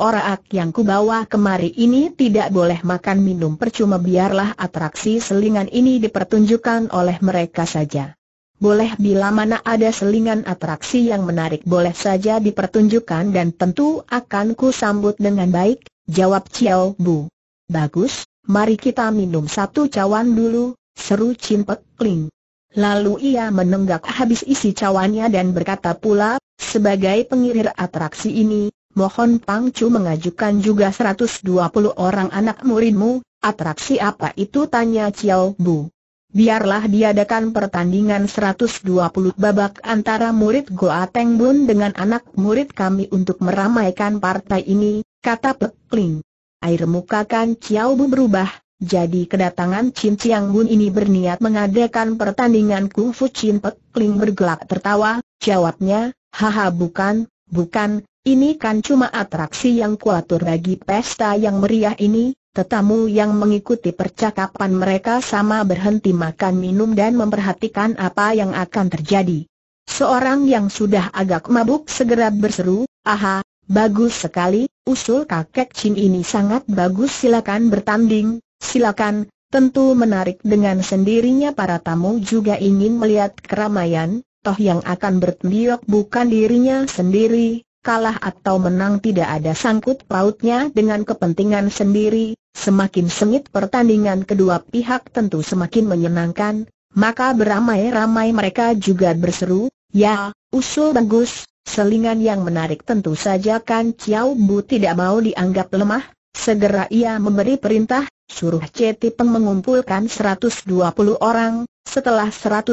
orang yang kubawa kemari ini tidak boleh makan minum percuma biarlah atraksi selingan ini dipertunjukkan oleh mereka saja. Boleh bila mana ada selingan atraksi yang menarik boleh saja dipertunjukkan dan tentu akan ku sambut dengan baik, jawab Chiao Bu. Bagus, mari kita minum satu cawan dulu, seru Cimpek Kling. Lalu ia menenggak habis isi cawannya dan berkata pula, sebagai pengirir atraksi ini, mohon Pang Chu mengajukan juga 120 orang anak muridmu, atraksi apa itu tanya Chiao Bu. Biarlah diadakan pertandingan 120 babak antara murid Goa Teng Bun dengan anak murid kami untuk meramaikan partai ini, kata Pek Kling. Air muka Kan Chiao Bu berubah, jadi kedatangan Chin Chiang ini berniat mengadakan pertandingan Kung Fu Chin Pek Kling bergelak tertawa, jawabnya, haha bukan, bukan, ini kan cuma atraksi yang kuatur bagi pesta yang meriah ini, tetamu yang mengikuti percakapan mereka sama berhenti makan minum dan memperhatikan apa yang akan terjadi. Seorang yang sudah agak mabuk segera berseru, aha, bagus sekali, usul kakek Chin ini sangat bagus silakan bertanding, Silakan, tentu menarik dengan sendirinya para tamu juga ingin melihat keramaian, toh yang akan bertembok bukan dirinya sendiri, kalah atau menang tidak ada sangkut pautnya dengan kepentingan sendiri, semakin sengit pertandingan kedua pihak tentu semakin menyenangkan, maka beramai-ramai mereka juga berseru, ya, usul bagus, selingan yang menarik tentu saja kan Ciao Bu tidak mau dianggap lemah, Segera ia memberi perintah, suruh Ceti Peng mengumpulkan 120 orang, setelah 120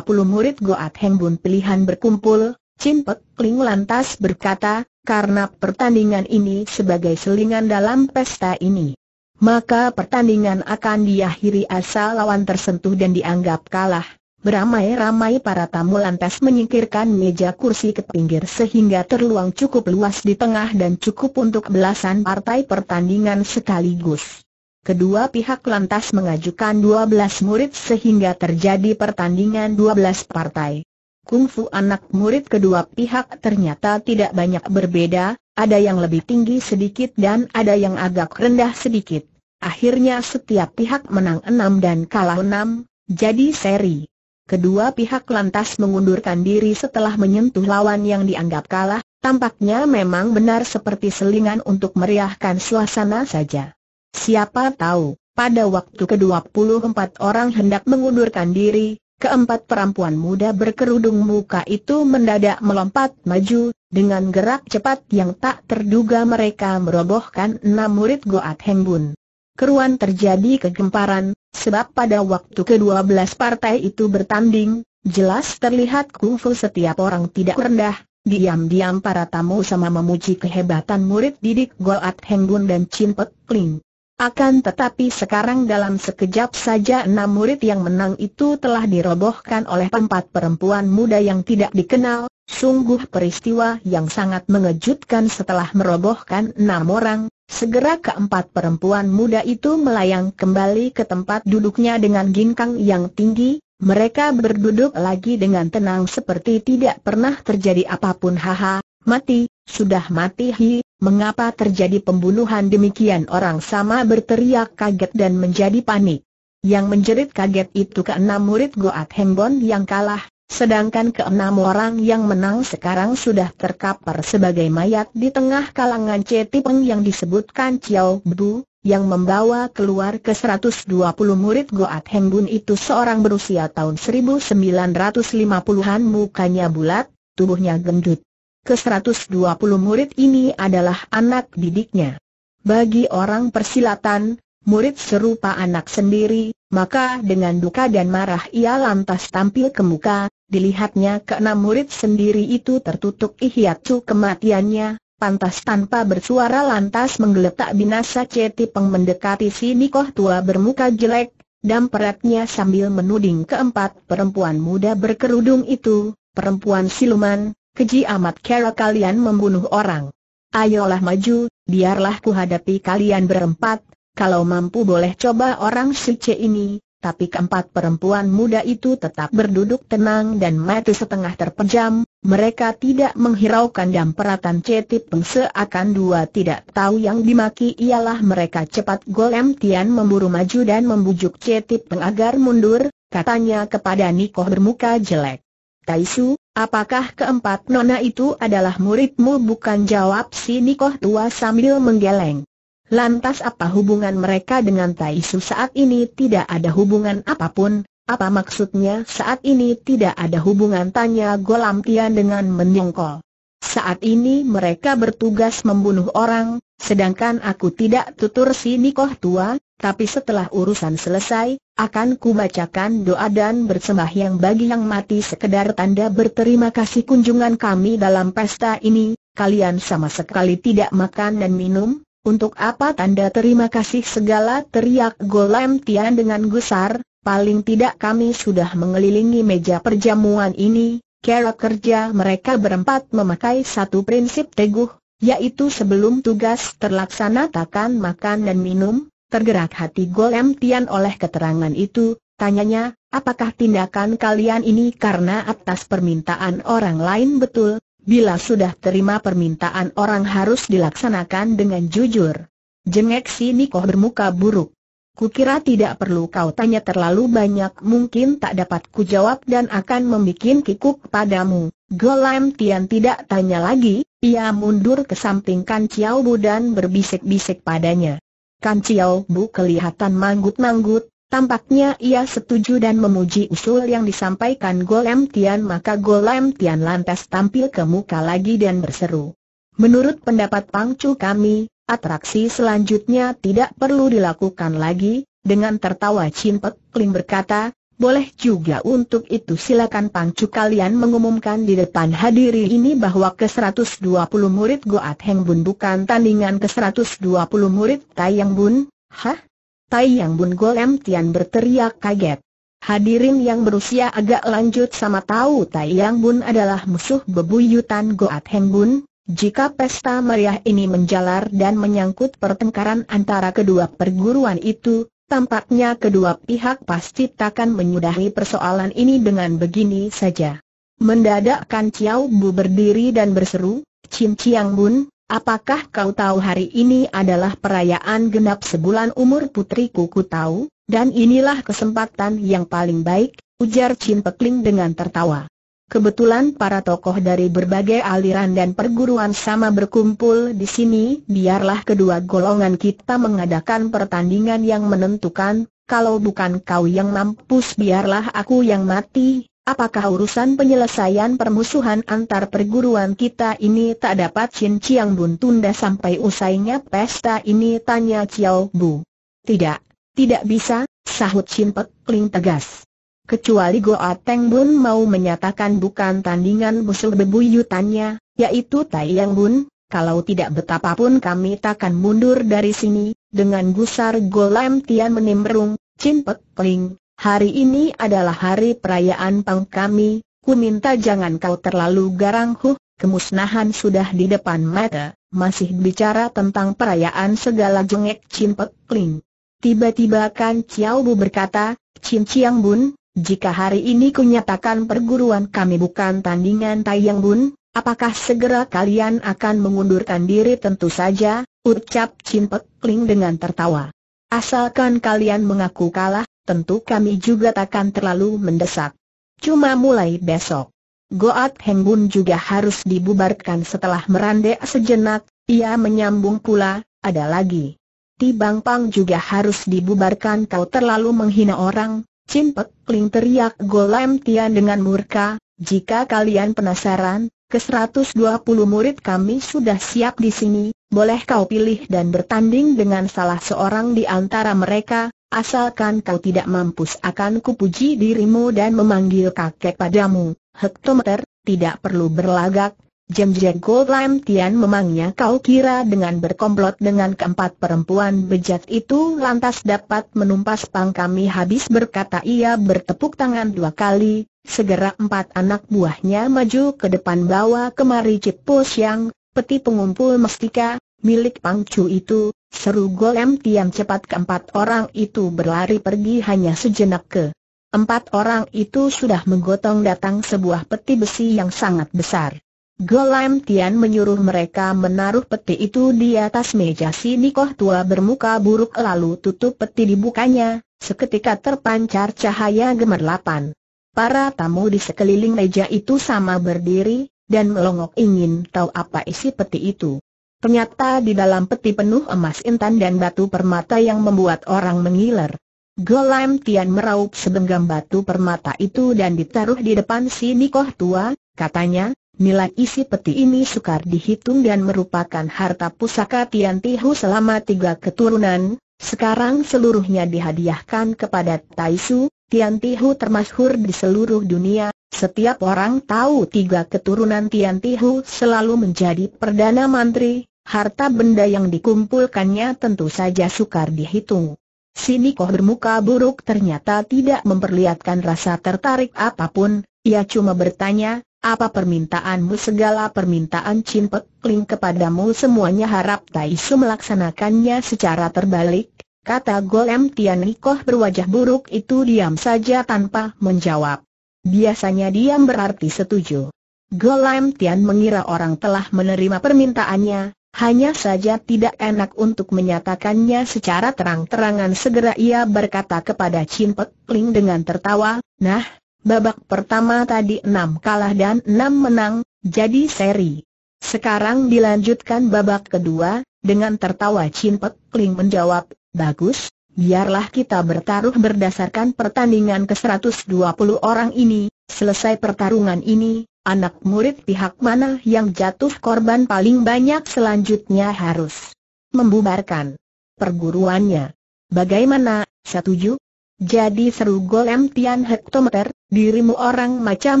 murid Goat Heng pilihan berkumpul, Chin Pek Ling lantas berkata, karena pertandingan ini sebagai selingan dalam pesta ini. Maka pertandingan akan diakhiri asal lawan tersentuh dan dianggap kalah. Beramai-ramai para tamu lantas menyingkirkan meja kursi ke pinggir sehingga terluang cukup luas di tengah dan cukup untuk belasan partai pertandingan sekaligus. Kedua pihak lantas mengajukan 12 murid sehingga terjadi pertandingan 12 partai. Kungfu anak murid kedua pihak ternyata tidak banyak berbeda, ada yang lebih tinggi sedikit dan ada yang agak rendah sedikit. Akhirnya setiap pihak menang 6 dan kalah 6, jadi seri. Kedua pihak lantas mengundurkan diri setelah menyentuh lawan yang dianggap kalah, tampaknya memang benar seperti selingan untuk meriahkan suasana saja. Siapa tahu, pada waktu ke-24 orang hendak mengundurkan diri, keempat perempuan muda berkerudung muka itu mendadak melompat maju, dengan gerak cepat yang tak terduga mereka merobohkan enam murid Goat Hengbun. Keruan terjadi kegemparan, Sebab pada waktu kedua belas partai itu bertanding, jelas terlihat kungfu setiap orang tidak rendah, diam-diam para tamu sama memuji kehebatan murid didik Goat Heng Bun dan Chin Pek Kling. Akan tetapi sekarang dalam sekejap saja enam murid yang menang itu telah dirobohkan oleh empat perempuan muda yang tidak dikenal, sungguh peristiwa yang sangat mengejutkan setelah merobohkan enam orang, Segera keempat perempuan muda itu melayang kembali ke tempat duduknya dengan ginkang yang tinggi, mereka berduduk lagi dengan tenang seperti tidak pernah terjadi apapun haha, mati, sudah mati hi, mengapa terjadi pembunuhan demikian orang sama berteriak kaget dan menjadi panik. Yang menjerit kaget itu keenam murid Goat Hengbon yang kalah, Sedangkan keenam orang yang menang sekarang sudah terkapar sebagai mayat di tengah kalangan Cetipeng yang disebutkan Chiao Bu, yang membawa keluar ke 120 murid Goat Hengbun itu seorang berusia tahun 1950-an mukanya bulat, tubuhnya gendut. Ke 120 murid ini adalah anak didiknya. Bagi orang persilatan, murid serupa anak sendiri, maka dengan duka dan marah ia lantas tampil ke muka, dilihatnya ke enam murid sendiri itu tertutup ihyatu kematiannya, pantas tanpa bersuara lantas menggeletak binasa peng mendekati si Nikoh tua bermuka jelek, dan peratnya sambil menuding keempat perempuan muda berkerudung itu, perempuan siluman, keji amat kera kalian membunuh orang. Ayolah maju, biarlah kuhadapi kalian berempat, kalau mampu boleh coba orang suci ini, tapi keempat perempuan muda itu tetap berduduk tenang dan mati setengah terpejam, mereka tidak menghiraukan dan peratan Cetip Pengse akan dua tidak tahu yang dimaki ialah mereka cepat Golem Tian memburu maju dan membujuk Cetip Peng agar mundur, katanya kepada Niko bermuka jelek. Taisu, apakah keempat nona itu adalah muridmu bukan jawab si Niko tua sambil menggeleng. Lantas apa hubungan mereka dengan Taisu saat ini tidak ada hubungan apapun, apa maksudnya saat ini tidak ada hubungan tanya Golam Tian dengan menyongkol. Saat ini mereka bertugas membunuh orang, sedangkan aku tidak tutur si Nikoh tua, tapi setelah urusan selesai, akan kubacakan doa dan bersembahyang bagi yang mati sekedar tanda berterima kasih kunjungan kami dalam pesta ini, kalian sama sekali tidak makan dan minum, untuk apa tanda terima kasih segala teriak Golem Tian dengan gusar, paling tidak kami sudah mengelilingi meja perjamuan ini, kera kerja mereka berempat memakai satu prinsip teguh, yaitu sebelum tugas terlaksana takkan makan dan minum, tergerak hati Golem Tian oleh keterangan itu, tanyanya, apakah tindakan kalian ini karena atas permintaan orang lain betul? bila sudah terima permintaan orang harus dilaksanakan dengan jujur. Jengek si Niko bermuka buruk. Kukira tidak perlu kau tanya terlalu banyak mungkin tak dapat kujawab dan akan membuat kikuk padamu. Golam Tian tidak tanya lagi, ia mundur ke samping Kan Chiao Bu dan berbisik-bisik padanya. Kan Chiao Bu kelihatan manggut-manggut, Tampaknya ia setuju dan memuji usul yang disampaikan Golem Tian maka Golem Tian lantas tampil ke muka lagi dan berseru. Menurut pendapat pangcu kami, atraksi selanjutnya tidak perlu dilakukan lagi, dengan tertawa Chin Pek Kling berkata, boleh juga untuk itu silakan pangcu kalian mengumumkan di depan hadiri ini bahwa ke-120 murid Goat Heng Bun bukan tandingan ke-120 murid Tai Bun, hah? Tai Yang Bun Golem Tian berteriak kaget. Hadirin yang berusia agak lanjut sama tahu Tai Yang Bun adalah musuh bebuyutan Goat Heng Bun, jika pesta meriah ini menjalar dan menyangkut pertengkaran antara kedua perguruan itu, tampaknya kedua pihak pasti takkan menyudahi persoalan ini dengan begini saja. Mendadak Kan Chiao Bu berdiri dan berseru, Chin Chiang Bun, Apakah kau tahu hari ini adalah perayaan genap sebulan umur putriku ku tahu, dan inilah kesempatan yang paling baik, ujar Chin Pekling dengan tertawa. Kebetulan para tokoh dari berbagai aliran dan perguruan sama berkumpul di sini, biarlah kedua golongan kita mengadakan pertandingan yang menentukan, kalau bukan kau yang mampus biarlah aku yang mati, Apakah urusan penyelesaian permusuhan antar perguruan kita ini tak dapat Chin Chiang Bun tunda sampai usainya pesta ini? Tanya Chiao Bu. Tidak, tidak bisa, sahut Chin Pek Kling tegas. Kecuali Goa Teng Bun mau menyatakan bukan tandingan musuh bebuyutannya, yaitu Tai Yang Bun, kalau tidak betapapun kami takkan mundur dari sini, dengan gusar Golem Tian menimbrung, Chin Pek Kling, Hari ini adalah hari perayaan pang kami, ku minta jangan kau terlalu garang huh, kemusnahan sudah di depan mata, masih bicara tentang perayaan segala jengek Pek kling. Tiba-tiba kan Ciao Bu berkata, Cim Ciang Bun, jika hari ini nyatakan perguruan kami bukan tandingan Tai Bun, Apakah segera kalian akan mengundurkan diri tentu saja, ucap Chin Pek Ling dengan tertawa. Asalkan kalian mengaku kalah, tentu kami juga takkan terlalu mendesak. Cuma mulai besok. Goat Heng juga harus dibubarkan setelah merandek sejenak, ia menyambung pula, ada lagi. Ti Bang Pang juga harus dibubarkan kau terlalu menghina orang, Cimpek Kling teriak Golem Tian dengan murka, jika kalian penasaran, ke-120 murid kami sudah siap di sini, boleh kau pilih dan bertanding dengan salah seorang di antara mereka, asalkan kau tidak mampus akan kupuji dirimu dan memanggil kakek padamu, hektometer, tidak perlu berlagak, Jemjen Gold Lam Tian memangnya kau kira dengan berkomplot dengan keempat perempuan bejat itu lantas dapat menumpas pang kami habis berkata ia bertepuk tangan dua kali, segera empat anak buahnya maju ke depan bawa kemari cipus yang peti pengumpul mestika, milik Pang Chu itu, seru Golem Tian cepat keempat orang itu berlari pergi hanya sejenak ke. Empat orang itu sudah menggotong datang sebuah peti besi yang sangat besar. Golem Tian menyuruh mereka menaruh peti itu di atas meja si Nikoh tua bermuka buruk lalu tutup peti dibukanya, seketika terpancar cahaya gemerlapan. Para tamu di sekeliling meja itu sama berdiri, dan melongok ingin tahu apa isi peti itu. Ternyata di dalam peti penuh emas intan dan batu permata yang membuat orang mengiler. Golem Tian meraup sebenggam batu permata itu dan ditaruh di depan si Nikoh tua, katanya, Nilai isi peti ini sukar dihitung dan merupakan harta pusaka Tian Tihu selama tiga keturunan, sekarang seluruhnya dihadiahkan kepada Taisu, Tian Tihu termasyhur di seluruh dunia, setiap orang tahu tiga keturunan Tian Tihu selalu menjadi Perdana Menteri, harta benda yang dikumpulkannya tentu saja sukar dihitung. Sini Koh bermuka buruk ternyata tidak memperlihatkan rasa tertarik apapun, ia cuma bertanya, apa permintaanmu segala permintaan Chin Pek Ling kepadamu semuanya harap Tai Su melaksanakannya secara terbalik, kata Golem Tian Nikoh berwajah buruk itu diam saja tanpa menjawab. Biasanya diam berarti setuju. Golem Tian mengira orang telah menerima permintaannya, hanya saja tidak enak untuk menyatakannya secara terang-terangan segera ia berkata kepada Chin Pek Ling dengan tertawa, Nah, Babak pertama tadi enam kalah dan enam menang, jadi seri. Sekarang dilanjutkan babak kedua, dengan tertawa Chin Kling menjawab, bagus, biarlah kita bertaruh berdasarkan pertandingan ke-120 orang ini, selesai pertarungan ini, anak murid pihak mana yang jatuh korban paling banyak selanjutnya harus membubarkan perguruannya. Bagaimana, setuju? Jadi seru Golem Tian Hektometer, dirimu orang macam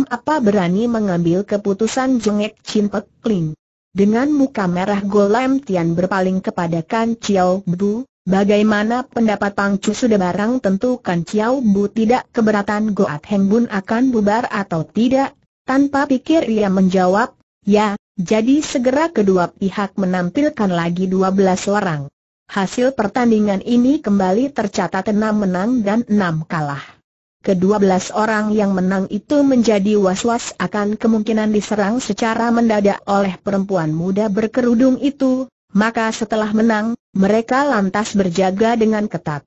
apa berani mengambil keputusan jengek Chin Pek Ling. Dengan muka merah Golem Tian berpaling kepada Kan Chiao Bu, bagaimana pendapat Pang Chu sudah barang tentu Kan Chiao Bu tidak keberatan Goat Heng Bun akan bubar atau tidak, tanpa pikir ia menjawab, ya, jadi segera kedua pihak menampilkan lagi dua belas orang. Hasil pertandingan ini kembali tercatat enam menang dan enam kalah. Kedua belas orang yang menang itu menjadi was-was akan kemungkinan diserang secara mendadak oleh perempuan muda berkerudung itu, maka setelah menang, mereka lantas berjaga dengan ketat.